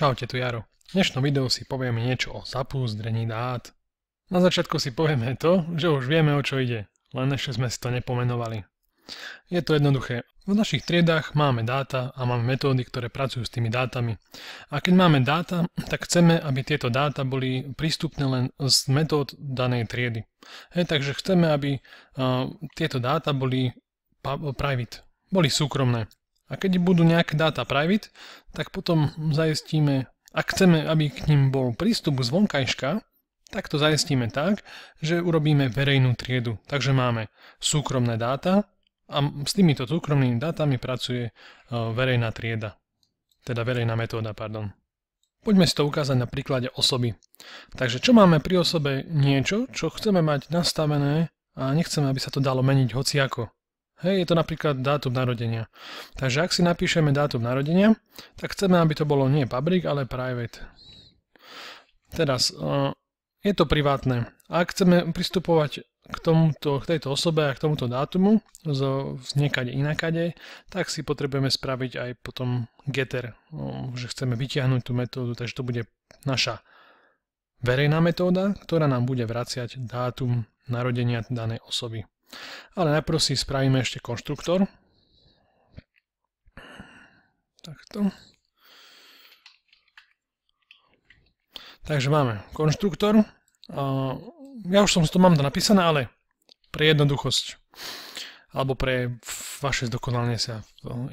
Čaute tu Jaro. V dnešnom videu si povieme niečo o zapúzdrení dát. Na začiatku si povieme to, že už vieme o čo ide, len ešte sme si to nepomenovali. Je to jednoduché. V našich triedách máme dáta a máme metódy, ktoré pracujú s tými dátami. A keď máme dáta, tak chceme, aby tieto dáta boli prístupné len z metód danej triedy. Hej, takže chceme, aby uh, tieto dáta boli private, boli súkromné. A keď budú nejaké dáta private, tak potom zajistíme, ak chceme, aby k ním bol prístup zvonkajška, tak to zajistíme tak, že urobíme verejnú triedu. Takže máme súkromné dáta a s týmito súkromnými dátami pracuje e, verejná trieda. Teda verejná metóda, pardon. Poďme si to ukázať na príklade osoby. Takže čo máme pri osobe niečo, čo chceme mať nastavené a nechceme, aby sa to dalo meniť hociako. Hej, je to napríklad dátum narodenia. Takže ak si napíšeme dátum narodenia, tak chceme, aby to bolo nie public, ale private. Teraz, e, je to privátne. Ak chceme pristupovať k, tomuto, k tejto osobe a k tomuto dátumu z niekade inakade, tak si potrebujeme spraviť aj potom getter, no, že chceme vytiahnuť tú metódu, takže to bude naša verejná metóda, ktorá nám bude vraciať dátum narodenia danej osoby. Ale najprv si spravíme ešte konštruktor. Takto. Takže máme konštruktor. Ja už som to mám to napísané, ale pre jednoduchosť alebo pre vaše zdokonalenie sa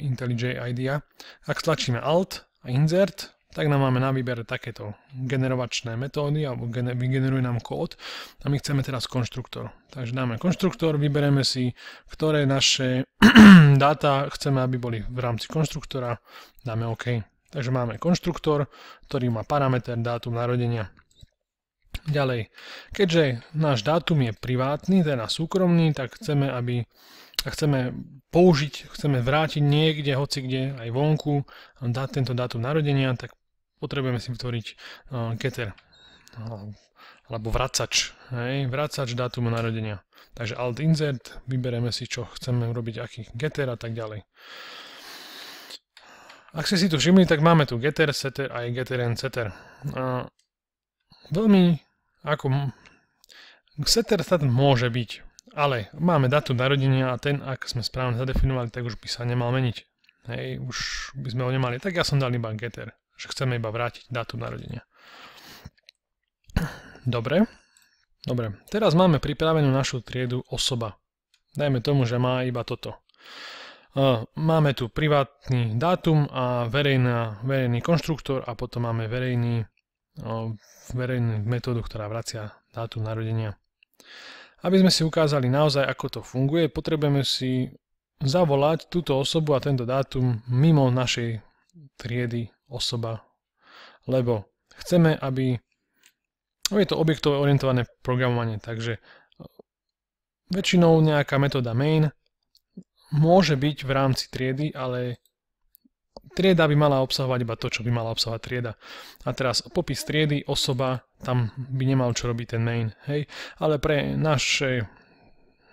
IntelliJ IDEA. Ak stlačíme Alt a Insert, tak nám máme na výber takéto generovačné metódy, alebo vygeneruje nám kód a my chceme teraz konštruktor. Takže dáme konštruktor, vybereme si, ktoré naše dáta chceme, aby boli v rámci konštruktora, dáme OK. Takže máme konštruktor, ktorý má parameter dátum narodenia. Ďalej, keďže náš dátum je privátny, teda súkromný, tak chceme, aby a chceme použiť, chceme vrátiť niekde, hoci kde, aj vonku, dá tento dátum narodenia, tak potrebujeme si vytvoriť uh, eh, getter alebo vracač, hej, vracač dátumu narodenia. Takže alt insert, vybereme si, čo chceme robiť, aký getter a tak ďalej. Ak ste si tu všimli, tak máme tu getter, setter a aj getter and setter. A veľmi ako setter status môže byť, ale máme datum narodenia a ten, ak sme správne zadefinovali, tak už by sa nemal meniť hej, už by sme ho nemali, tak ja som dal iba getter, že chceme iba vrátiť dátum narodenia. Dobre, dobre, teraz máme pripravenú našu triedu osoba. Dajme tomu, že má iba toto. Máme tu privátny dátum a verejná, verejný konštruktor a potom máme verejný, verejnú metódu, ktorá vracia dátum narodenia. Aby sme si ukázali naozaj, ako to funguje, potrebujeme si zavolať túto osobu a tento dátum mimo našej triedy osoba, lebo chceme, aby je to objektové orientované programovanie, takže e, väčšinou nejaká metóda main môže byť v rámci triedy, ale trieda by mala obsahovať iba to, čo by mala obsahovať trieda. A teraz popis triedy, osoba, tam by nemal čo robiť ten main, hej, ale pre naše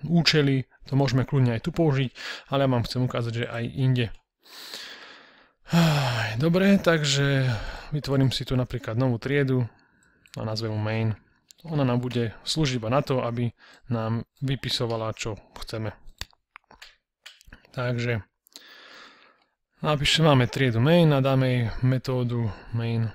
účely, to môžeme kľudne aj tu použiť, ale ja vám chcem ukázať, že aj inde. Dobre, takže vytvorím si tu napríklad novú triedu a nazvem ju main. Ona nám bude slúžiť iba na to, aby nám vypisovala, čo chceme. Takže napíšem, máme triedu main a dáme jej metódu main.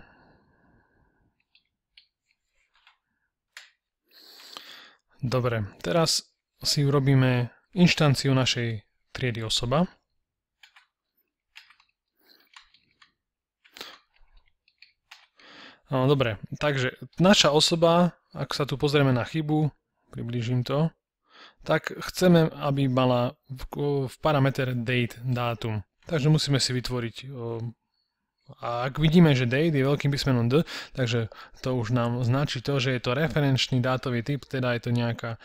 Dobre, teraz si urobíme inštanciu našej triedy osoba. No, dobre, takže naša osoba, ak sa tu pozrieme na chybu, priblížim to, tak chceme, aby mala v, v parameter date dátum. Takže musíme si vytvoriť a ak vidíme, že date je veľkým písmenom D, takže to už nám značí to, že je to referenčný dátový typ, teda je to nejaká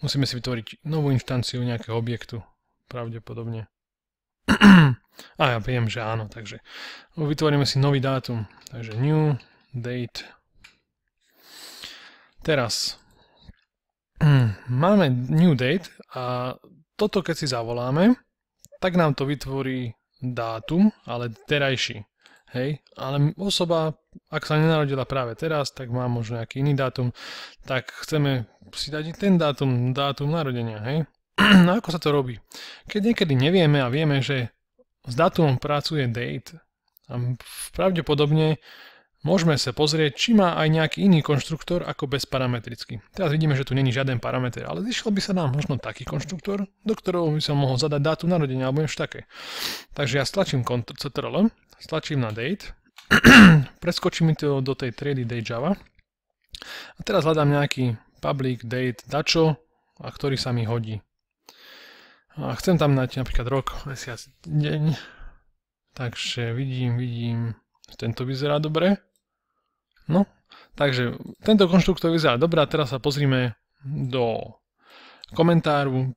Musíme si vytvoriť novú inštanciu nejakého objektu, pravdepodobne. A ja viem, že áno, takže vytvoríme si nový dátum. Takže new date. Teraz máme new date a toto keď si zavoláme, tak nám to vytvorí dátum, ale terajší. Hej, ale osoba, ak sa nenarodila práve teraz, tak má možno nejaký iný dátum, tak chceme si dať ten dátum, dátum narodenia, hej. No ako sa to robí? Keď niekedy nevieme a vieme, že s dátumom pracuje date, a pravdepodobne Môžeme sa pozrieť, či má aj nejaký iný konštruktor ako bezparametrický. Teraz vidíme, že tu není žiaden parameter, ale zišiel by sa nám možno taký konštruktor, do ktorého by som mohol zadať dátu narodenia alebo niečo také. Takže ja stlačím Ctrl, stlačím na date, preskočím mi to do tej triedy date Java a teraz hľadám nejaký public date dačo, a ktorý sa mi hodí. A chcem tam dať napríklad rok, mesiac, deň. Takže vidím, vidím, tento vyzerá dobre. No, takže tento konštruktor vyzerá dobrá, teraz sa pozrime do komentáru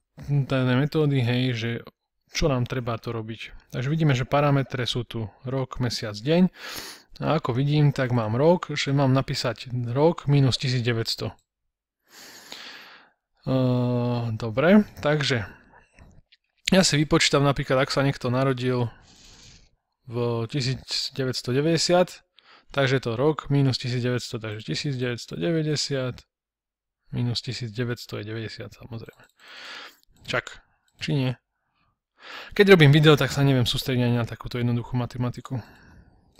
danej metódy, hej, že čo nám treba to robiť. Takže vidíme, že parametre sú tu rok, mesiac, deň. A ako vidím, tak mám rok, že mám napísať rok minus 1900. E, ehm, dobre, takže ja si vypočítam napríklad, ak sa niekto narodil v 1990, Takže to rok minus 1900, takže 1990, minus 1900 je 90 samozrejme. Čak, či nie? Keď robím video, tak sa neviem sústrediť ani na takúto jednoduchú matematiku.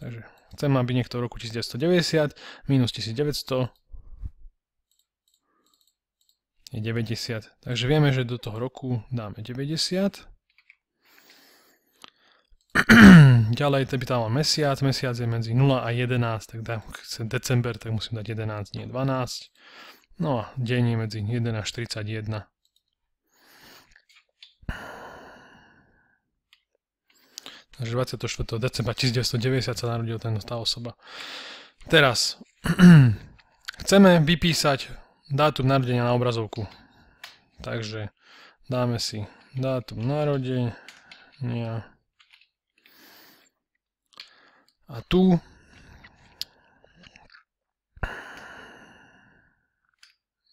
Takže chcem, aby niekto v roku 1990 minus 1900 je 90. Takže vieme, že do toho roku dáme 90. Ďalej by tam mal mesiac, mesiac je medzi 0 a 11, tak dám, chcem december, tak musím dať 11, nie 12. No a deň je medzi 1 až 41. Takže 24. decembra 1990 sa narodil ten, tá osoba. Teraz, chceme vypísať dátum narodenia na obrazovku. Takže dáme si dátum narodenia a tu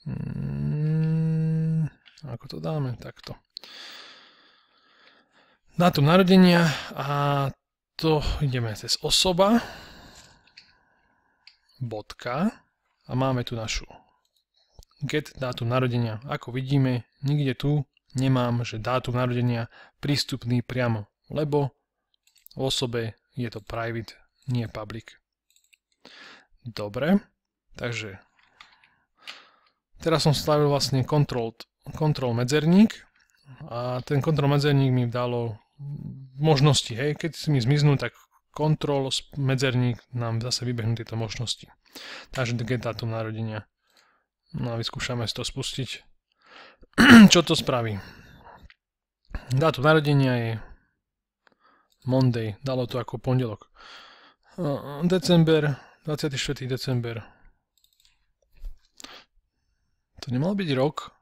hmm, ako to dáme, takto. Dátum narodenia a to ideme cez osoba, bodka a máme tu našu get dátum narodenia. Ako vidíme, nikde tu nemám, že dátum narodenia prístupný priamo, lebo v osobe je to private, nie public. Dobre, takže teraz som stavil vlastne control, control medzerník a ten control medzerník mi dalo možnosti, hej, keď si mi zmiznú, tak control medzerník nám zase vybehnú tieto možnosti. Takže je dátum narodenia. No a vyskúšame si to spustiť. Čo to spraví? Dátum narodenia je Monday, dalo to ako pondelok. December, 24. december. To nemal byť rok?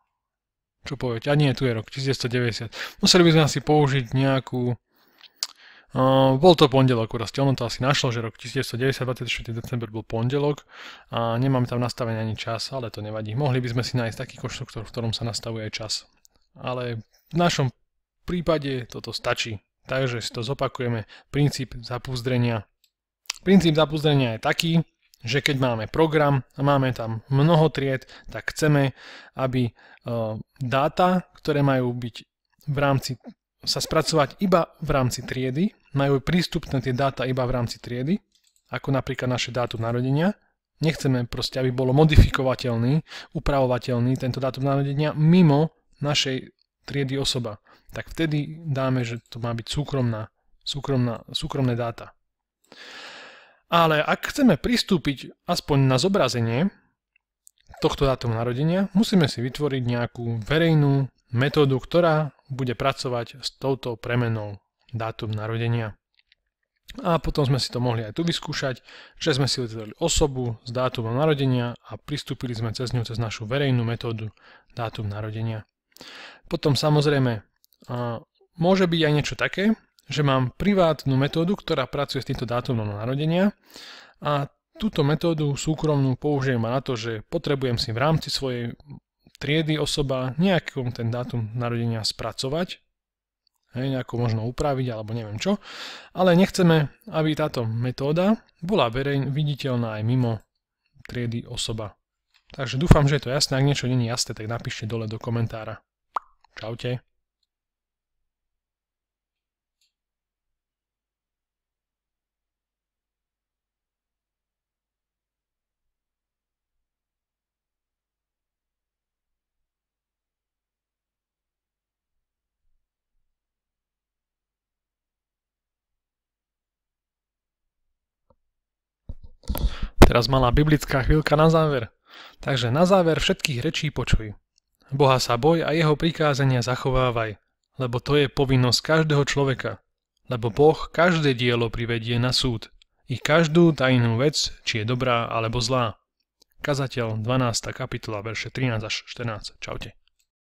Čo povieť? A nie, tu je rok, 1990. Museli by sme asi použiť nejakú... Uh, bol to pondelok, urastie, ono to asi našlo, že rok 1990, 24. december bol pondelok a nemáme tam nastavený ani čas, ale to nevadí. Mohli by sme si nájsť taký konštruktor, v ktorom sa nastavuje aj čas. Ale v našom prípade toto stačí. Takže si to zopakujeme. Princíp zapúzdrenia. Princíp zapúzdrenia je taký, že keď máme program a máme tam mnoho tried, tak chceme, aby e, dáta, ktoré majú byť v rámci sa spracovať iba v rámci triedy, majú prístupné tie dáta iba v rámci triedy, ako napríklad naše dátum narodenia. Nechceme proste, aby bolo modifikovateľný, upravovateľný tento dátum narodenia mimo našej triedy osoba tak vtedy dáme, že to má byť súkromná, súkromná, súkromné dáta. Ale ak chceme pristúpiť aspoň na zobrazenie tohto dátumu narodenia, musíme si vytvoriť nejakú verejnú metódu, ktorá bude pracovať s touto premenou dátum narodenia. A potom sme si to mohli aj tu vyskúšať, že sme si vytvorili osobu s dátumom narodenia a pristúpili sme cez ňu cez našu verejnú metódu dátum narodenia. Potom samozrejme môže byť aj niečo také, že mám privátnu metódu, ktorá pracuje s týmto dátumom narodenia a túto metódu súkromnú použijem na to, že potrebujem si v rámci svojej triedy osoba nejakom ten dátum narodenia spracovať, hej, nejako možno upraviť alebo neviem čo, ale nechceme, aby táto metóda bola verejne viditeľná aj mimo triedy osoba. Takže dúfam, že je to jasné, ak niečo není jasné, tak napíšte dole do komentára. Čaute. Teraz malá biblická chvíľka na záver. Takže na záver všetkých rečí počuj. Boha sa boj a jeho prikázania zachovávaj, lebo to je povinnosť každého človeka. Lebo Boh každé dielo privedie na súd. I každú tajnú vec, či je dobrá alebo zlá. Kazateľ 12. kapitola, verše 13 až 14. Čaute.